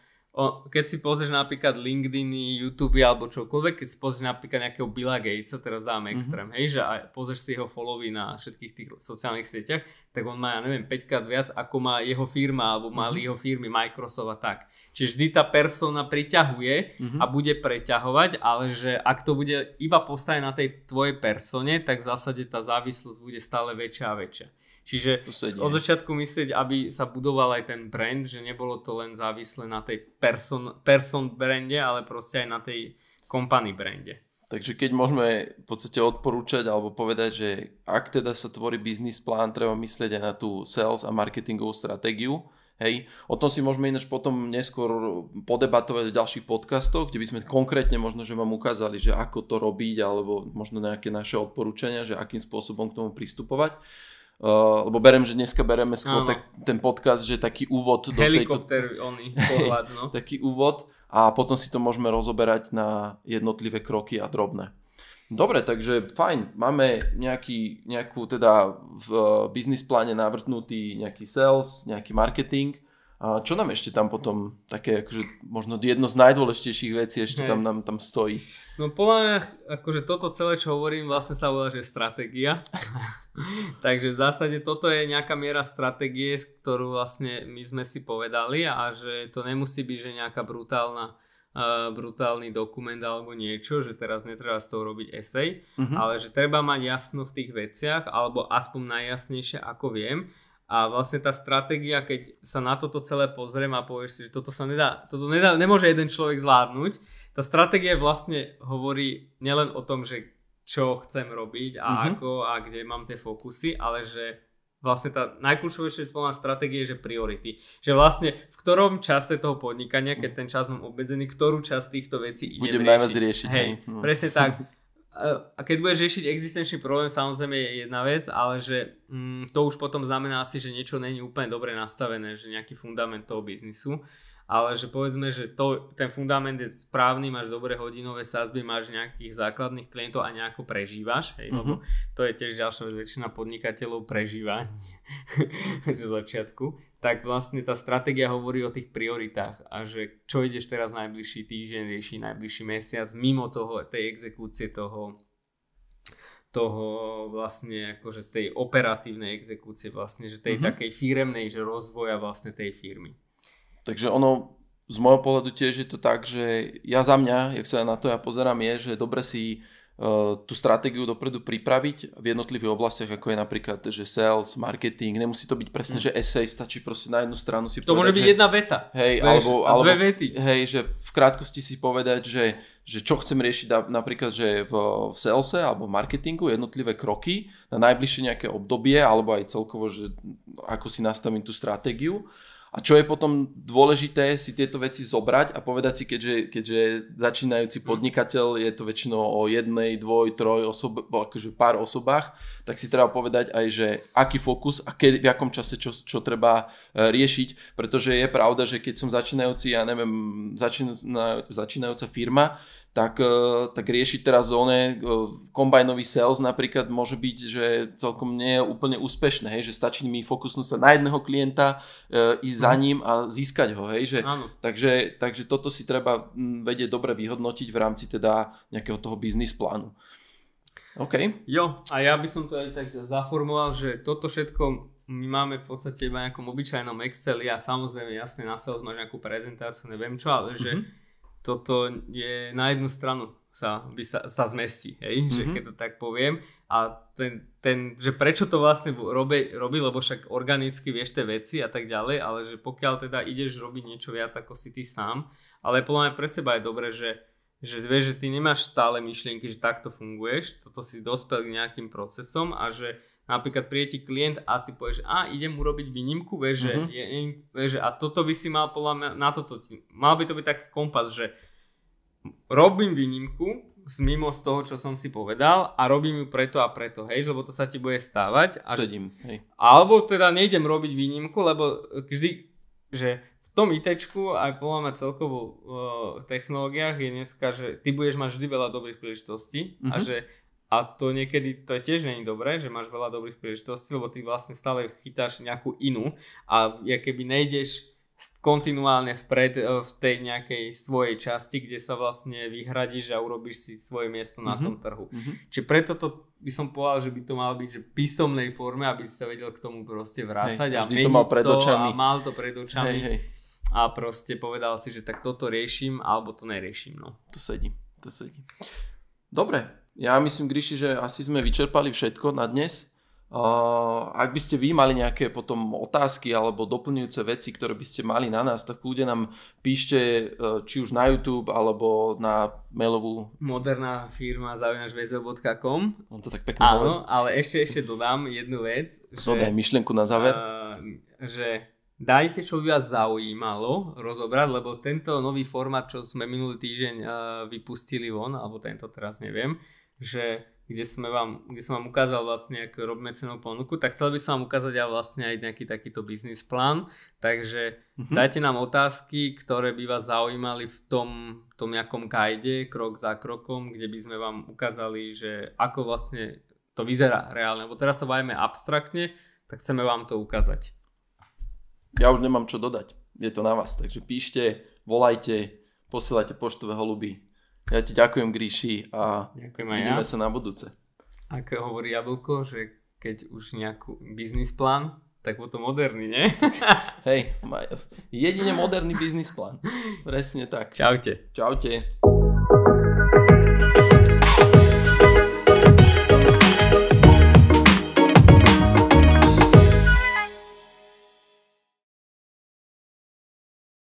keď si pozrieš napríklad LinkedIn, YouTube alebo čokoľvek, keď si pozrieš napríklad nejakého Billa Gatesa, teraz dám mhm. extrém, mm-hmm. hej, že a pozrieš si jeho followy na všetkých tých sociálnych sieťach, tak on má, ja neviem, 5 krát viac, ako má jeho firma, alebo mhm. mali mm-hmm. jeho firmy Microsoft a tak. Čiže vždy tá persona priťahuje mm-hmm. a bude preťahovať, ale že ak to bude iba postavené na tej tvojej persone, tak v zásade tá závislosť bude stále väčšia a väčšia. Čiže od začiatku myslieť, aby sa budoval aj ten brand, že nebolo to len závislé na tej person, person brande, ale proste aj na tej company brande. Takže keď môžeme v podstate odporúčať alebo povedať, že ak teda sa tvorí biznis plán, treba myslieť aj na tú sales a marketingovú stratégiu, Hej, o tom si môžeme ináč potom neskôr podebatovať v ďalších podcastoch, kde by sme konkrétne možno, že vám ukázali, že ako to robiť, alebo možno nejaké naše odporúčania, že akým spôsobom k tomu pristupovať. Uh, lebo berem, že dneska bereme skôr tak, ten podcast, že taký úvod Helikopter, do tejto... oný pohľad, no. taký úvod a potom si to môžeme rozoberať na jednotlivé kroky a drobné. Dobre, takže fajn, máme nejaký, nejakú teda v uh, biznis pláne navrtnutý nejaký sales, nejaký marketing a čo nám ešte tam potom, také akože možno jedno z najdôležitejších vecí ešte tam nám tam stojí? No podľa mňa, akože toto celé, čo hovorím, vlastne sa volá, že stratégia. Takže v zásade toto je nejaká miera stratégie, ktorú vlastne my sme si povedali a že to nemusí byť, že nejaká brutálna Uh, brutálny dokument alebo niečo, že teraz netreba z toho robiť esej, uh-huh. ale že treba mať jasno v tých veciach, alebo aspoň najjasnejšie ako viem a vlastne tá stratégia, keď sa na toto celé pozriem a povieš si, že toto sa nedá, toto nedá, nemôže jeden človek zvládnuť, tá stratégia vlastne hovorí nielen o tom, že čo chcem robiť a mm-hmm. ako a kde mám tie fokusy, ale že vlastne tá najkľúčovejšia spolná stratégie je, že priority. Že vlastne v ktorom čase toho podnikania, keď ten čas mám obmedzený, ktorú časť týchto vecí idem Budem riešiť. najviac riešiť. Hej, hej. No. presne tak. a keď budeš riešiť existenčný problém, samozrejme je jedna vec, ale že mm, to už potom znamená asi, že niečo není úplne dobre nastavené, že nejaký fundament toho biznisu, ale že povedzme, že to, ten fundament je správny, máš dobré hodinové sázby, máš nejakých základných klientov a nejako prežívaš, hej, uh-huh. lebo mhm. to je tiež ďalšia vec, väčšina podnikateľov prežíva z začiatku tak vlastne tá stratégia hovorí o tých prioritách a že čo ideš teraz najbližší týždeň rieši, najbližší mesiac, mimo toho, tej exekúcie toho, toho vlastne akože tej operatívnej exekúcie vlastne, že tej mm-hmm. takej firemnej, že rozvoja vlastne tej firmy. Takže ono z môjho pohľadu tiež je to tak, že ja za mňa, jak sa na to ja pozerám, je, že dobre si Eh, tú stratégiu dopredu pripraviť v jednotlivých oblastiach, ako je napríklad, že sales, marketing, nemusí to byť presne, mm. že essay, stačí proste na jednu stranu si to povedať. To môže byť že, jedna veta. Hej, vieš, alebo, alebo, dve vety. Hej, že v krátkosti si povedať, že, že čo chcem riešiť napríklad, že v, v salese alebo v marketingu jednotlivé kroky na najbližšie nejaké obdobie, alebo aj celkovo, že ako si nastavím tú stratégiu a čo je potom dôležité, si tieto veci zobrať a povedať si, keďže, keďže začínajúci mm. podnikateľ je to väčšinou o jednej, dvoj, troj osob, akože pár osobách, tak si treba povedať aj, že aký fokus a keď, v akom čase čo, čo treba e, riešiť, pretože je pravda, že keď som začínajúci, ja neviem, začínajúca firma, tak, e, tak riešiť teraz zóne, e, kombajnový sales napríklad môže byť, že celkom nie je úplne úspešné, hej, že stačí mi fokusnúť sa na jedného klienta, e, ísť za mhm. ním a získať ho, hej, že, takže, takže toto si treba vedieť dobre vyhodnotiť v rámci teda nejakého toho biznis plánu. OK. Jo, a ja by som to aj tak zaformoval, že toto všetko my máme v podstate iba nejakom obyčajnom Exceli a samozrejme jasne na sales máš nejakú prezentáciu, neviem čo, ale že mm-hmm toto je na jednu stranu sa, by sa, sa zmestí, hej? Mm-hmm. že mhm. keď to tak poviem. A ten, ten, že prečo to vlastne robí, robí, lebo však organicky vieš tie veci a tak ďalej, ale že pokiaľ teda ideš robiť niečo viac ako si ty sám, ale podľa mňa pre seba je dobré, že, že vieš, že ty nemáš stále myšlienky, že takto funguješ, toto si dospel k nejakým procesom a že napríklad prieti klient a si povie, že a idem urobiť výnimku, vieš, uh-huh. že, mhm. vieš, a toto by si mal podľa mňa, na toto, mal by to byť taký kompas, že robím výnimku z mimo z toho, čo som si povedal a robím ju preto a preto, hej, lebo to sa ti bude stávať. A, Sedím, hej. Alebo teda nejdem robiť výnimku, lebo vždy, že v tom ITčku aj podľa mňa celkovo eh, v technológiách je dneska, že ty budeš mať vždy veľa dobrých príležitostí uh-huh. a mhm. že a to niekedy, to tiež není dobré, že máš veľa dobrých príležitostí, lebo ty vlastne stále chytáš nejakú inú a ja keby nejdeš kontinuálne vpred e, v tej nejakej svojej časti, kde sa vlastne vyhradíš a urobíš si svoje miesto na mm-hmm. tom trhu. Mm-hmm. Čiže preto to by som povedal, že by to mal byť v písomnej forme, aby si sa vedel k tomu proste vrácať hej, a vždy to mal pred očami. To a mal to pred očami hej, hej. a proste povedal si, že tak toto riešim alebo to neriešim. No. To sedí, to sedí. Dobre, ja myslím, Gríši, že asi sme vyčerpali všetko na dnes. Uh, ak by ste vy mali nejaké potom otázky alebo doplňujúce veci, ktoré by ste mali na nás, tak ľudia nám píšte uh, či už na YouTube alebo na mailovú. Moderná firma zavinačvezov.com On to tak pekne Áno, ale ešte, ešte dodám jednu vec. Že, Dodaj myšlienku na záver. Uh, že dajte, čo by vás zaujímalo rozobrať, lebo tento nový format, čo sme minulý týždeň uh, vypustili von, alebo tento teraz neviem, uh, že kde, sme vám, kde som vám ukázal vlastne, ako robíme cenovú ponuku, tak chcel by som vám ukázať aj vlastne aj nejaký takýto biznis plán. Takže mm-hmm. dajte nám otázky, ktoré by vás zaujímali v tom, tom nejakom kajde, krok za krokom, kde by sme vám ukázali, že ako vlastne to vyzerá reálne. Lebo teraz sa bavíme abstraktne, tak chceme vám to ukázať. Ja už nemám čo dodať. Je to na vás. Takže píšte, volajte, posielajte poštové holuby, ja ti ďakujem, Gríši, a ďakujem aj vidíme ja. sa na budúce. Ako hovorí Jablko, že keď už nejakú biznis plán, tak potom moderný, ne? Hej, jedine moderný biznis plán. Presne tak. Čaute. Čaute.